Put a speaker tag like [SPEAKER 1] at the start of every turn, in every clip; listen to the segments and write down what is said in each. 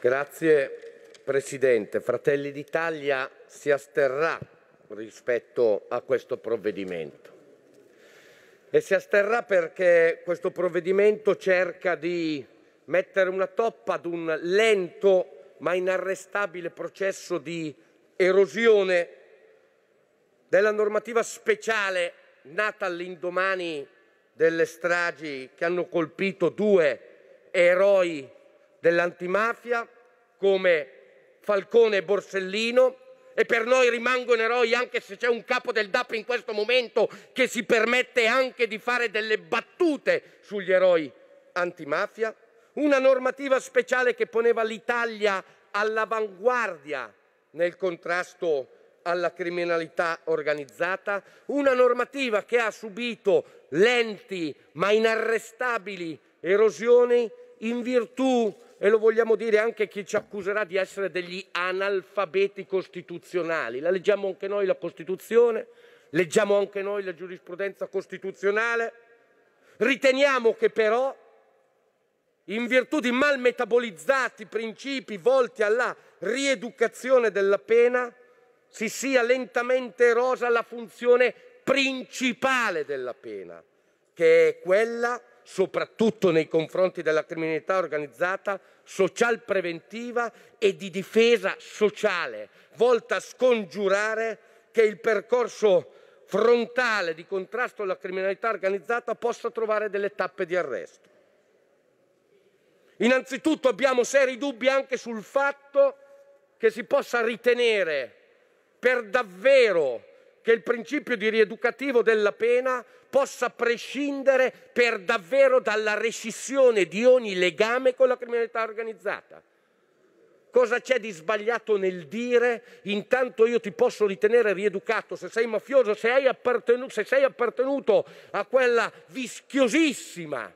[SPEAKER 1] Grazie Presidente. Fratelli d'Italia si asterrà rispetto a questo provvedimento. E si asterrà perché questo provvedimento cerca di mettere una toppa ad un lento ma inarrestabile processo di erosione della normativa speciale nata all'indomani delle stragi che hanno colpito due eroi dell'antimafia come Falcone e Borsellino e per noi rimangono eroi anche se c'è un capo del DAP in questo momento che si permette anche di fare delle battute sugli eroi antimafia, una normativa speciale che poneva l'Italia all'avanguardia nel contrasto alla criminalità organizzata, una normativa che ha subito lenti ma inarrestabili erosioni in virtù e lo vogliamo dire anche a chi ci accuserà di essere degli analfabeti costituzionali. La leggiamo anche noi la Costituzione, leggiamo anche noi la giurisprudenza costituzionale. Riteniamo che però, in virtù di mal metabolizzati principi volti alla rieducazione della pena, si sia lentamente erosa la funzione principale della pena, che è quella, soprattutto nei confronti della criminalità organizzata, social preventiva e di difesa sociale, volta a scongiurare che il percorso frontale di contrasto alla criminalità organizzata possa trovare delle tappe di arresto. Innanzitutto abbiamo seri dubbi anche sul fatto che si possa ritenere per davvero che il principio di rieducativo della pena possa prescindere per davvero dalla rescissione di ogni legame con la criminalità organizzata. Cosa c'è di sbagliato nel dire intanto io ti posso ritenere rieducato se sei mafioso, se, hai appartenuto, se sei appartenuto a quella vischiosissima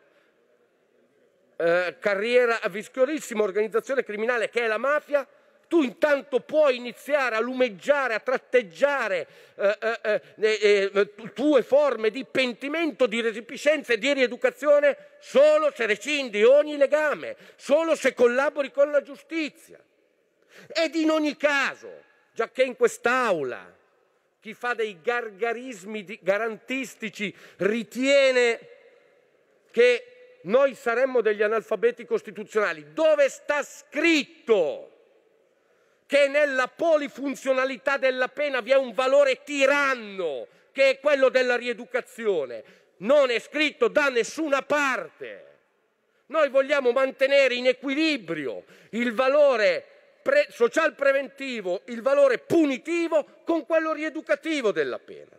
[SPEAKER 1] eh, carriera, a vischiosissima organizzazione criminale che è la mafia, tu intanto puoi iniziare a lumeggiare, a tratteggiare eh, eh, eh, eh tue forme di pentimento, di resipiscenza e di rieducazione solo se rescindi ogni legame, solo se collabori con la giustizia. Ed in ogni caso, già che in quest'Aula chi fa dei gargarismi garantistici ritiene che noi saremmo degli analfabeti costituzionali, dove sta scritto? che nella polifunzionalità della pena vi è un valore tiranno, che è quello della rieducazione. Non è scritto da nessuna parte. Noi vogliamo mantenere in equilibrio il valore pre- social preventivo, il valore punitivo con quello rieducativo della pena.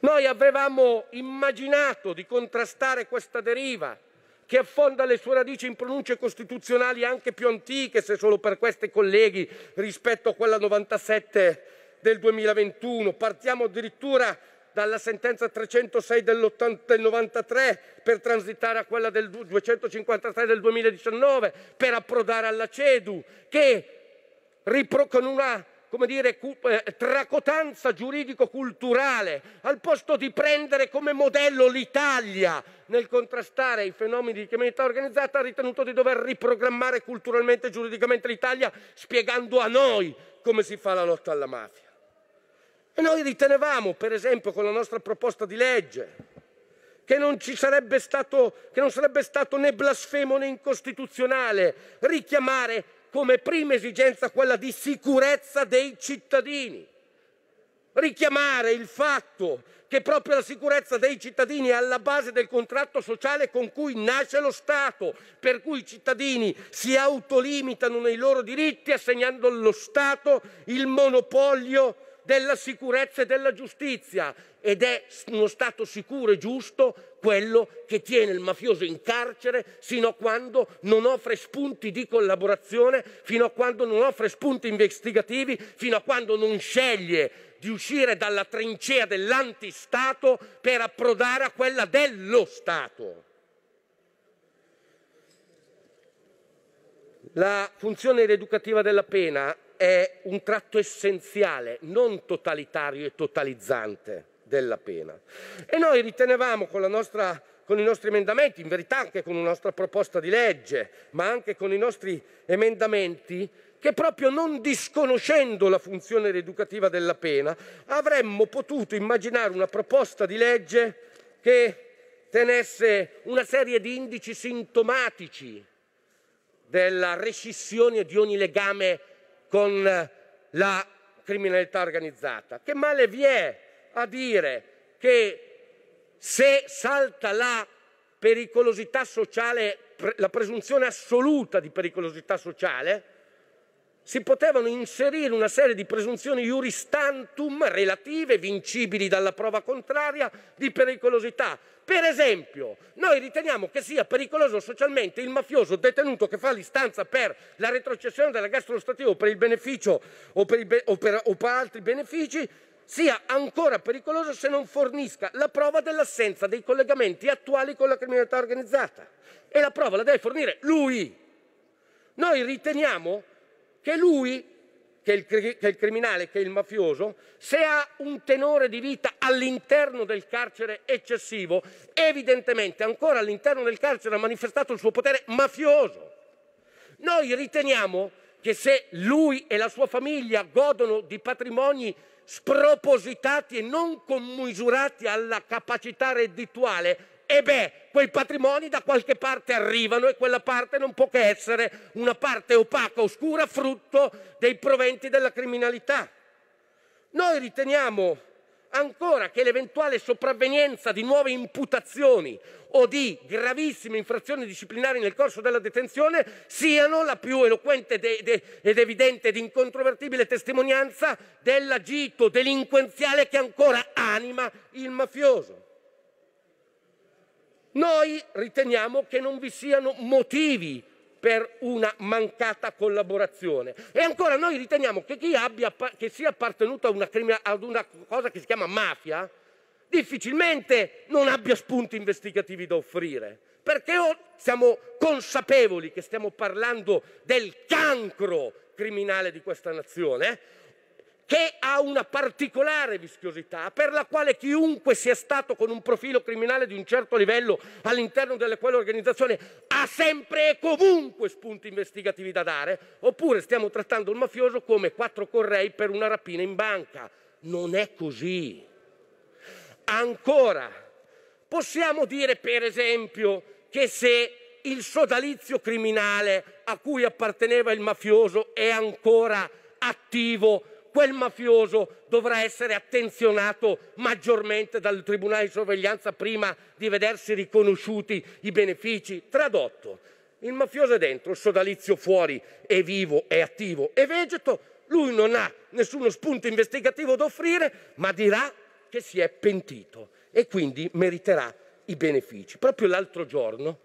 [SPEAKER 1] Noi avevamo immaginato di contrastare questa deriva che affonda le sue radici in pronunce costituzionali anche più antiche, se solo per queste colleghi, rispetto a quella 97 del 2021. Partiamo addirittura dalla sentenza 306 del 93 per transitare a quella del 253 del 2019 per approdare alla CEDU che con una come dire, eh, tracotanza giuridico-culturale, al posto di prendere come modello l'Italia nel contrastare i fenomeni di criminalità organizzata, ha ritenuto di dover riprogrammare culturalmente e giuridicamente l'Italia spiegando a noi come si fa la lotta alla mafia. E noi ritenevamo, per esempio, con la nostra proposta di legge, che non, sarebbe stato, che non sarebbe stato né blasfemo né incostituzionale richiamare come prima esigenza quella di sicurezza dei cittadini. Richiamare il fatto che proprio la sicurezza dei cittadini è alla base del contratto sociale con cui nasce lo Stato, per cui i cittadini si autolimitano nei loro diritti assegnando allo Stato il monopolio della sicurezza e della giustizia ed è uno Stato sicuro e giusto quello che tiene il mafioso in carcere fino a quando non offre spunti di collaborazione, fino a quando non offre spunti investigativi, fino a quando non sceglie di uscire dalla trincea dell'antistato per approdare a quella dello Stato. La funzione rieducativa della pena è un tratto essenziale, non totalitario e totalizzante della pena. E noi ritenevamo con, nostra, con, i nostri emendamenti, in verità anche con la nostra proposta di legge, ma anche con i nostri emendamenti, che proprio non disconoscendo la funzione rieducativa della pena, avremmo potuto immaginare una proposta di legge che tenesse una serie di indici sintomatici della rescissione di ogni legame con la criminalità organizzata. Che male vi è a dire che se salta la pericolosità sociale, la presunzione assoluta di pericolosità sociale, si potevano inserire una serie di presunzioni juristantum relative, vincibili dalla prova contraria, di pericolosità. Per esempio, noi riteniamo che sia pericoloso socialmente il mafioso detenuto che fa l'istanza per la retrocessione dell'aggasto ostativo per il beneficio o per, be o, per, o per altri benefici, sia ancora pericoloso se non fornisca la prova dell'assenza dei collegamenti attuali con la criminalità organizzata. E la prova la deve fornire lui. Noi riteniamo che lui, che il, che il criminale, che il mafioso, se ha un tenore di vita all'interno del carcere eccessivo, evidentemente ancora all'interno del carcere ha manifestato il suo potere mafioso. Noi riteniamo che se lui e la sua famiglia godono di patrimoni spropositati e non commisurati alla capacità reddituale, e beh, quei patrimoni da qualche parte arrivano e quella parte non può che essere una parte opaca, oscura, frutto dei proventi della criminalità. Noi riteniamo ancora che l'eventuale sopravvenienza di nuove imputazioni o di gravissime infrazioni disciplinari nel corso della detenzione siano la più eloquente ed evidente ed incontrovertibile testimonianza dell'agito delinquenziale che ancora anima il mafioso. Noi riteniamo che non vi siano motivi per una mancata collaborazione. E ancora noi riteniamo che chi abbia, che sia appartenuto ad una, ad una cosa che si chiama mafia difficilmente non abbia spunti investigativi da offrire, perché o siamo consapevoli che stiamo parlando del cancro criminale di questa nazione, che ha una particolare vischiosità, per la quale chiunque sia stato con un profilo criminale di un certo livello all'interno delle quelle organizzazioni ha sempre e comunque spunti investigativi da dare, oppure stiamo trattando il mafioso come quattro correi per una rapina in banca. Non è così. Ancora, possiamo dire per esempio che se il sodalizio criminale a cui apparteneva il mafioso è ancora attivo quel mafioso dovrà essere attenzionato maggiormente dal Tribunale di sorveglianza prima di vedersi riconosciuti i benefici. Tradotto, il mafioso è dentro, il sodalizio fuori, è vivo, è attivo, è vegeto, lui non ha nessuno spunto investigativo da offrire, ma dirà che si è pentito e quindi meriterà i benefici. Proprio l'altro giorno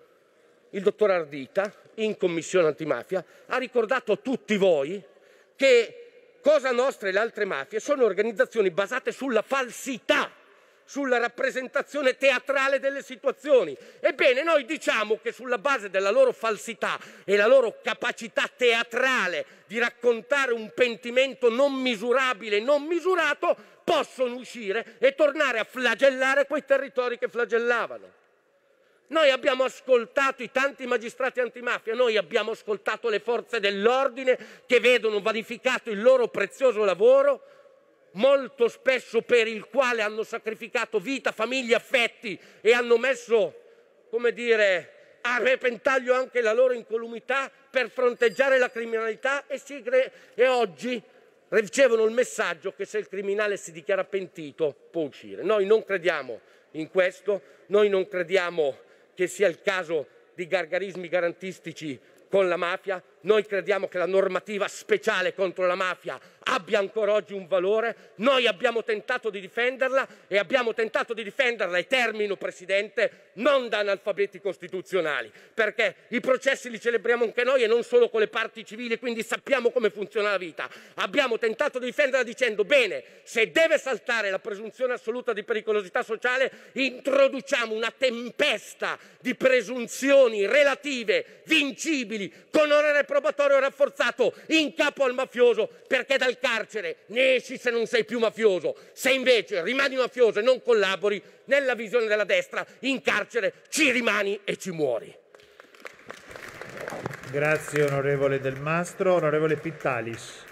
[SPEAKER 1] il dottor Ardita, in commissione antimafia, ha ricordato a tutti voi che Cosa Nostra e le altre mafie sono organizzazioni basate sulla falsità, sulla rappresentazione teatrale delle situazioni. Ebbene, noi diciamo che sulla base della loro falsità e la loro capacità teatrale di raccontare un pentimento non misurabile e non misurato, possono uscire e tornare a flagellare quei territori che flagellavano. Noi abbiamo ascoltato i tanti magistrati antimafia, noi abbiamo ascoltato le forze dell'ordine che vedono vanificato il loro prezioso lavoro, molto spesso per il quale hanno sacrificato vita, famiglia, affetti e hanno messo, come dire, a repentaglio anche la loro incolumità per fronteggiare la criminalità e, e oggi ricevono il messaggio che se il criminale si dichiara pentito può uscire. Noi non crediamo in questo, noi non crediamo che sia il caso di gargarismi garantistici con la mafia, noi crediamo che la normativa speciale contro la mafia abbia ancora oggi un valore. Noi abbiamo tentato di difenderla e abbiamo tentato di difenderla, e termino Presidente, non da analfabeti costituzionali, perché i processi li celebriamo anche noi e non solo con le parti civili, quindi sappiamo come funziona la vita. Abbiamo tentato di difenderla dicendo bene, se deve saltare la presunzione assoluta di pericolosità sociale, introduciamo una tempesta di presunzioni relative, vincibili, con onore probatorio rafforzato in capo al mafioso, perché dal carcere, ne esci se non sei più mafioso. Se invece rimani mafioso e non collabori, nella visione della destra, in carcere ci rimani e ci muori. Grazie onorevole Del Mastro. Onorevole Pittalis.